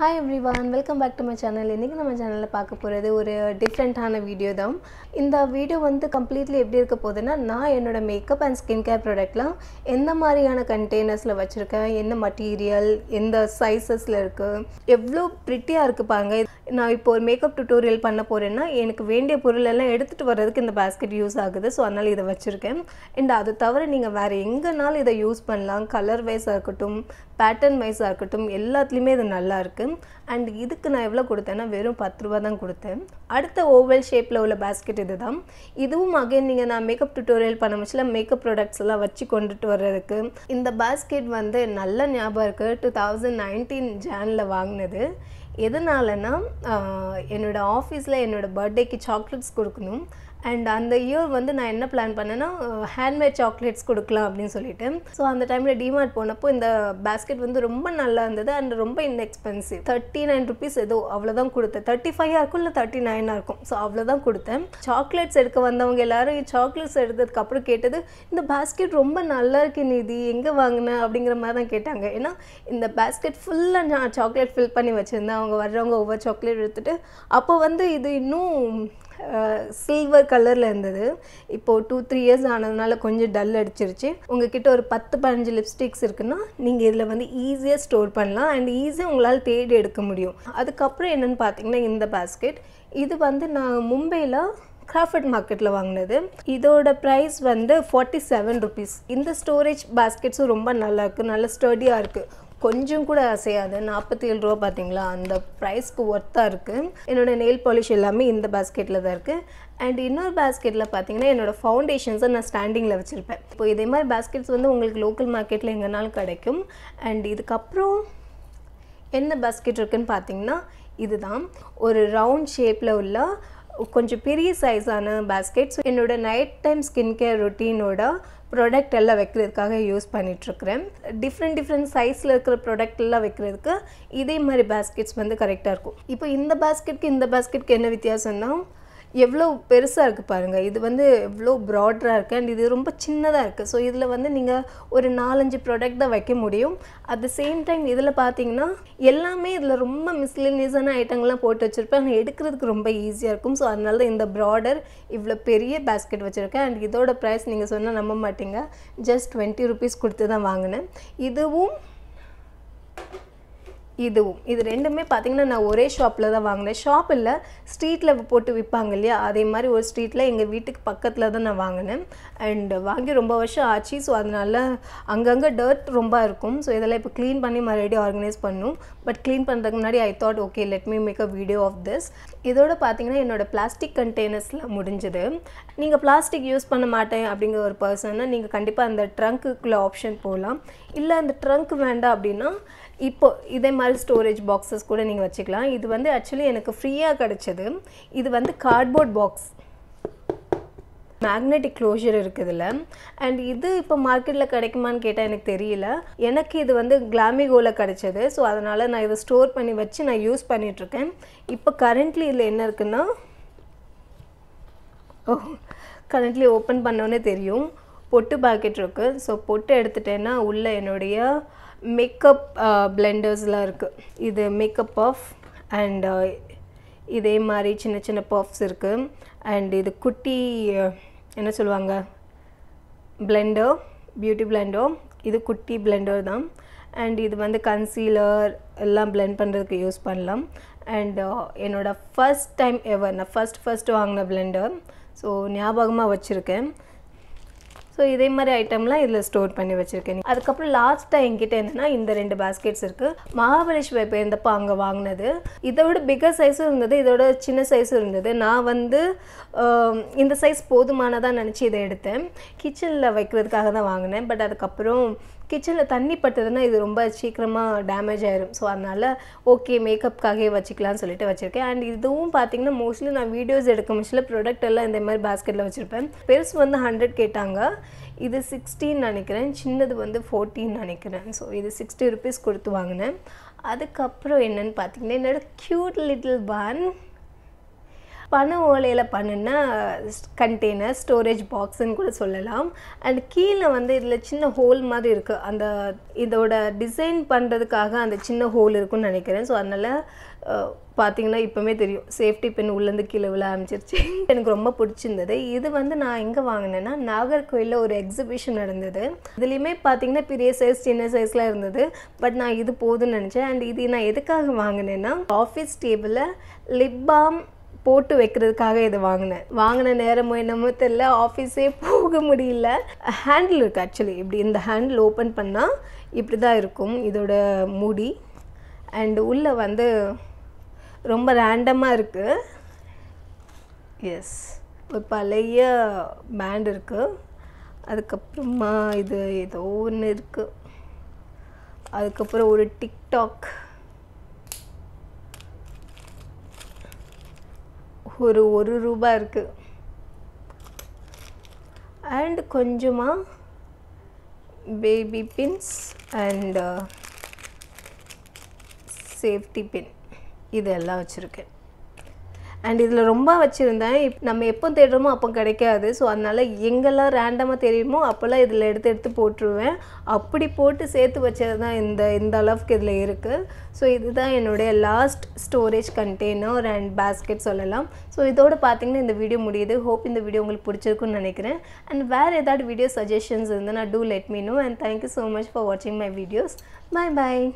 hi everyone welcome back to my channel இன்றைக்கி நம்ம சேனலில் பார்க்க போகிறது ஒரு டிஃப்ரெண்ட்டான வீடியோ தான் இந்த வீடியோ வந்து கம்ப்ளீட்லி எப்படி இருக்க போகுதுன்னா நான் என்னோடய மேக்கப் அண்ட் ஸ்கின் கேர் ப்ராடக்ட்லாம் எந்த மாதிரியான கண்டெய்னர்ஸில் வச்சுருக்கேன் என்ன மட்டீரியல் எந்த சைஸஸில் இருக்குது எவ்வளோ ப்ரிட்டியாக இருக்குது நான் இப்போ ஒரு மேக்கப் டுட்டோரியல் பண்ண போகிறேன்னா எனக்கு வேண்டிய பொருள் எல்லாம் எடுத்துகிட்டு வர்றதுக்கு இந்த பேஸ்கெட் யூஸ் ஆகுது ஸோ அதனால் இதை வச்சுருக்கேன் அண்ட் அது தவிர நீங்கள் வேறு எங்கேனாலும் இதை யூஸ் பண்ணலாம் கலர் வைஸாக இருக்கட்டும் பேட்டர்ன் வைஸாக இருக்கட்டும் எல்லாத்துலேயுமே இது நல்லா இருக்குது அண்ட் இதுக்கு நான் எவ்வளோ கொடுத்தேன்னா வெறும் பத்து ரூபா தான் கொடுத்தேன் அடுத்த ஓவல் ஷேப்பில் உள்ள பேஸ்கெட் இது தான் இதுவும் அகைன் நீங்கள் நான் மேக்கப் டுட்டோரியல் பண்ண முடிச்சல மேக்கப் ப்ராடக்ட்ஸ் எல்லாம் வச்சு கொண்டுட்டு வர்றதுக்கு இந்த பேஸ்கெட் வந்து நல்ல ஞாபகம் இருக்குது டூ தௌசண்ட் நைன்டீன் ஜேனில் வாங்கினது எதனாலன்னா என்னோடய ஆஃபீஸில் என்னோடய பர்த்டேக்கு சாக்லேட்ஸ் கொடுக்கணும் அண்ட் அந்த இயர் வந்து நான் என்ன பிளான் பண்ணேன்னா ஹேண்ட்மேட் சாக்லேட்ஸ் கொடுக்கலாம் அப்படின்னு சொல்லிட்டு ஸோ அந்த டைமில் டிமார்ட் போனப்போ இந்த பேஸ்கெட் வந்து ரொம்ப நல்லா இருந்தது அண்ட் ரொம்ப இன்எக்ஸ்பென்சிவ் தேர்ட்டி நைன் ருபீஸ் ஏதோ அவ்வளோதான் கொடுத்தேன் தேர்ட்டி ஃபைவாக இருக்கும் இல்லை தேர்ட்டி நைனாக இருக்கும் ஸோ அவ்வளோதான் கொடுத்தேன் சாக்லேட்ஸ் எடுக்க வந்தவங்க எல்லாரும் சாக்லேட்ஸ் அப்புறம் கேட்டது இந்த பேஸ்கெட் ரொம்ப நல்லா இருக்கு நிதி எங்கே வாங்கின அப்படிங்கிற மாதிரி தான் கேட்டாங்க ஏன்னா இந்த பேஸ்கெட் ஃபுல்லாக நான் சாக்லேட் ஃபில் பண்ணி வச்சுருந்தேன் அவங்க வர்றவங்க ஒவ்வொரு சாக்லேட் எடுத்துகிட்டு அப்போ வந்து இது இன்னும் சில்வர் கலரில் இருந்தது இப்போது டூ த்ரீ இயர்ஸ் ஆனதுனால கொஞ்சம் டல் அடிச்சிருச்சு கிட்ட ஒரு பத்து பதினஞ்சு லிப்ஸ்டிக்ஸ் இருக்குன்னா நீங்கள் இதில் வந்து ஈஸியாக ஸ்டோர் பண்ணலாம் அண்ட் ஈஸியாக உங்களால் தேடி எடுக்க முடியும் அதுக்கப்புறம் என்னென்னு பார்த்தீங்கன்னா இந்த பேஸ்கெட் இது வந்து நான் மும்பையில் கிராஃபர்ட் மார்க்கெட்டில் வாங்கினது இதோட ப்ரைஸ் வந்து ஃபார்ட்டி செவன் ருபீஸ் இந்த ஸ்டோரேஜ் பேஸ்கெட்ஸும் ரொம்ப நல்லாயிருக்கு நல்ல ஸ்டடியாக இருக்குது கொஞ்சம் கூட அசையாது நாற்பத்தி ஏழு ரூபா பார்த்தீங்களா அந்த ப்ரைஸ்க்கு ஒர்த்தாக இருக்குது என்னோடய நெயில் பாலிஷ் எல்லாமே இந்த பேஸ்கெட்டில் தான் இருக்குது அண்ட் இன்னொரு பேஸ்கெட்டில் பார்த்தீங்கன்னா என்னோடய ஃபவுண்டேஷன்ஸை நான் ஸ்டாண்டிங்கில் வச்சுருப்பேன் இப்போ இதே மாதிரி பேஸ்கெட்ஸ் வந்து உங்களுக்கு லோக்கல் மார்க்கெட்டில் எங்கேனாலும் கிடைக்கும் அண்ட் இதுக்கப்புறம் என்ன பேஸ்கெட் இருக்குதுன்னு பார்த்தீங்கன்னா இதுதான் ஒரு ரவுண்ட் ஷேப்பில் உள்ள கொஞ்சம் பெரிய சைஸான பேஸ்கெட் ஸோ என்னோடய நைட் டைம் ஸ்கின் கேர் ரொட்டீனோட ப்ராடக்ட் எல்லாம் வைக்கிறதுக்காக யூஸ் பண்ணிகிட்ருக்குறேன் டிஃப்ரெண்ட் டிஃப்ரெண்ட் சைஸில் இருக்கிற ப்ராடக்ட் எல்லாம் வைக்கிறதுக்கு இதே மாதிரி பேஸ்கெட்ஸ் வந்து கரெக்டாக இருக்கும் இப்போ இந்த பேஸ்கெட்க்கு இந்த பேஸ்கெட்க்கு என்ன வித்தியாசம்னா எவ்வளோ பெருசாக இருக்குது பாருங்கள் இது வந்து எவ்வளோ ப்ராடராக இருக்குது அண்ட் இது ரொம்ப சின்னதாக இருக்குது ஸோ இதில் வந்து நீங்கள் ஒரு நாலஞ்சு ப்ராடக்ட் தான் வைக்க முடியும் அட் த சேம் டைம் இதில் பார்த்தீங்கன்னா எல்லாமே இதில் ரொம்ப மிஸ்லினியஸான ஐட்டங்கள்லாம் போட்டு வச்சுருப்பேன் ஆனால் எடுக்கிறதுக்கு ரொம்ப ஈஸியாக இருக்கும் ஸோ அதனால தான் இந்த ப்ராடர் இவ்வளோ பெரிய பேஸ்கெட் வச்சுருக்கேன் அண்ட் இதோட ப்ரைஸ் நீங்கள் சொன்னால் நம்ப மாட்டீங்க ஜஸ்ட் டுவெண்ட்டி ருபீஸ் கொடுத்து தான் வாங்கினேன் இதுவும் இதுவும் இது ரெண்டுமே பார்த்திங்கன்னா நான் ஒரே ஷாப்பில் தான் வாங்கினேன் ஷாப் இல்லை ஸ்ட்ரீட்டில் போட்டு விற்பாங்க இல்லையா அதே மாதிரி ஒரு ஸ்ட்ரீட்டில் எங்கள் வீட்டுக்கு பக்கத்தில் தான் நான் வாங்கினேன் அண்ட் வாங்கி ரொம்ப வருஷம் ஆச்சு ஸோ அதனால் அங்கங்கே டர்ட் ரொம்ப இருக்கும் ஸோ இதெல்லாம் இப்போ க்ளீன் பண்ணி மறுபடியும் ஆர்கனைஸ் பண்ணும் பட் க்ளீன் பண்ணுறதுக்கு முன்னாடி I thought okay let me make a video of this இதோட பார்த்தீங்கன்னா என்னோடய பிளாஸ்டிக் கண்டெய்னர்ஸ்லாம் முடிஞ்சது நீங்கள் பிளாஸ்டிக் யூஸ் பண்ண மாட்டேன் அப்படிங்கிற ஒரு பர்சன்னா நீங்கள் கண்டிப்பாக அந்த ட்ரங்க்குள்ளே ஆப்ஷன் போகலாம் இல்லை அந்த ட்ரங்க் வேண்டாம் அப்படின்னா இப்போ இதே மாதிரி ஸ்டோரேஜ் பாக்ஸஸ் கூட நீங்கள் வச்சுக்கலாம் இது வந்து ஆக்சுவலி எனக்கு ஃப்ரீயாக கிடச்சது இது வந்து கார்ட்போர்ட் பாக்ஸ் மேக்னெட்டிக் க்ளோஷர் இருக்குதுல்ல அண்ட் இது இப்போ மார்க்கெட்டில் கிடைக்குமான்னு கேட்டால் எனக்கு தெரியல எனக்கு இது வந்து கிளாமிகோவில் கிடச்சிது ஸோ அதனால் நான் இதை ஸ்டோர் பண்ணி வச்சு நான் யூஸ் பண்ணிகிட்ருக்கேன் இப்போ கரண்ட்லி இதில் என்ன இருக்குன்னா ஓ கரண்ட்லி ஓப்பன் பண்ணோன்னே தெரியும் பொட்டு பாக்கெட் இருக்குது ஸோ பொட்டு எடுத்துட்டேன்னா உள்ளே என்னுடைய மேக்கப் பிளெண்டர்ஸில் இருக்குது இது மேக்கப் பஃப் அண்டு இதே மாதிரி சின்ன சின்ன பஃப்ஸ் இருக்குது அண்ட் இது குட்டி uh, என்ன சொல்லுவாங்க பிளெண்டர் பியூட்டி பிளெண்டர் இது குட்டி பிளெண்டர் தான் அண்ட் இது வந்து கன்சீலர் எல்லாம் பிளெண்ட் பண்ணுறதுக்கு யூஸ் பண்ணலாம் அண்ட் என்னோடய ஃபஸ்ட் டைம் எவர் நான் ஃபஸ்ட் ஃபஸ்ட்டு வாங்கின பிளெண்டர் ஸோ ஞாபகமாக வச்சுருக்கேன் ஸோ இதே மாதிரி ஐட்டம்லாம் இதில் ஸ்டோர் பண்ணி வச்சுருக்கேன் அதுக்கப்புறம் லாஸ்ட்டாக என்கிட்ட என்னென்னா இந்த ரெண்டு பேஸ்கெட்ஸ் இருக்குது மகாபலேஸ்வர் போயிருந்தப்போ அங்கே வாங்கினது இதோட பிகர் சைஸும் இருந்தது இதோட சின்ன சைஸும் இருந்தது நான் வந்து இந்த சைஸ் போதுமானதாக நினச்சி இதை எடுத்தேன் கிச்சனில் வைக்கிறதுக்காக தான் வாங்கினேன் பட் அதுக்கப்புறம் கிச்சனில் தண்ணி பட்டதுன்னா இது ரொம்ப சீக்கிரமாக டேமேஜ் ஆயிரும் ஸோ அதனால் ஓகே மேக்கப்புக்காகவே வச்சுக்கலாம்னு சொல்லிட்டு வச்சுருக்கேன் அண்ட் இதுவும் பார்த்தீங்கன்னா மோஸ்ட்லி நான் வீடியோஸ் எடுக்க மிஷில் ப்ரொடக்ட் எல்லாம் இந்த மாதிரி பேஸ்கெட்டில் வச்சுருப்பேன் பெருசு வந்து ஹண்ட்ரட் கேட்டாங்க இது சிக்ஸ்டீன் நினைக்கிறேன் சின்னது வந்து ஃபோர்டீன் நினைக்கிறேன் ஸோ இது சிக்ஸ்டி ருபீஸ் கொடுத்து வாங்கினேன் அதுக்கப்புறம் என்னென்னு பார்த்தீங்கன்னா என்னோடய க்யூட் லிட்டில் பான் பனை ஓலையில் பண்ணுன்னா கண்டெய்னர் ஸ்டோரேஜ் பாக்ஸுன்னு கூட சொல்லலாம் அண்ட் கீழே வந்து இதில் சின்ன ஹோல் மாதிரி இருக்குது அந்த இதோட டிசைன் பண்ணுறதுக்காக அந்த சின்ன ஹோல் இருக்குன்னு நினைக்கிறேன் ஸோ அதனால் பார்த்தீங்கன்னா இப்போவுமே தெரியும் சேஃப்டி பின் உள்ளேருந்து கீழே விழ ஆரம்பிச்சிருச்சு எனக்கு ரொம்ப பிடிச்சிருந்தது இது வந்து நான் எங்கே வாங்கினேன்னா நாகர்கோயிலில் ஒரு எக்ஸிபிஷன் நடந்தது இதுலேயுமே பார்த்தீங்கன்னா பெரிய சைஸ் சின்ன சைஸ்லாம் இருந்தது பட் நான் இது போதும்னு நினச்சேன் அண்ட் இது நான் எதுக்காக வாங்கினேன்னா ஆஃபீஸ் டேபிளில் லிப் பாம் போட்டு வைக்கிறதுக்காக இதை வாங்கினேன் வாங்கின நேரமோ என்னமோ தெரில ஆஃபீஸே போக முடியல ஹேண்டில் இருக்குது ஆக்சுவலி இப்படி இந்த ஹேண்டில் ஓப்பன் பண்ணால் இப்படி தான் இருக்கும் இதோட முடி அண்டு உள்ளே வந்து ரொம்ப ரேண்டமாக இருக்குது எஸ் ஒரு பழைய பேண்ட் இருக்குது அதுக்கப்புறமா இது ஏதோ ஒன்று இருக்குது அதுக்கப்புறம் ஒரு டிக்டாக் ஒரு ஒரு ரூபா இருக்குது அண்ட் கொஞ்சமாக baby pins and safety uh, pin இதெல்லாம் வச்சுருக்கேன் அண்ட் இதில் ரொம்ப வச்சுருந்தேன் இப் நம்ம எப்போ தேடுறோமோ அப்போ கிடைக்காது ஸோ அதனால் எங்கெல்லாம் ரேண்டமாக தெரியுமோ அப்போல்லாம் இதில் எடுத்து எடுத்து போட்டுருவேன் அப்படி போட்டு சேர்த்து வச்சது தான் இந்த இந்த அளவுக்கு இதில் இருக்குது ஸோ இதுதான் என்னுடைய last storage container and basket சொல்லலாம் ஸோ இதோடு பார்த்தீங்கன்னா இந்த வீடியோ முடியுது ஹோப் இந்த வீடியோ உங்களுக்கு பிடிச்சிருக்குன்னு நினைக்கிறேன் அண்ட் வேறு ஏதாவது வீடியோ சஜஷன்ஸ் இருந்தால் நான் do let me know and thank you so much for வாட்சிங் மை வீடியோஸ் பாய் பாய்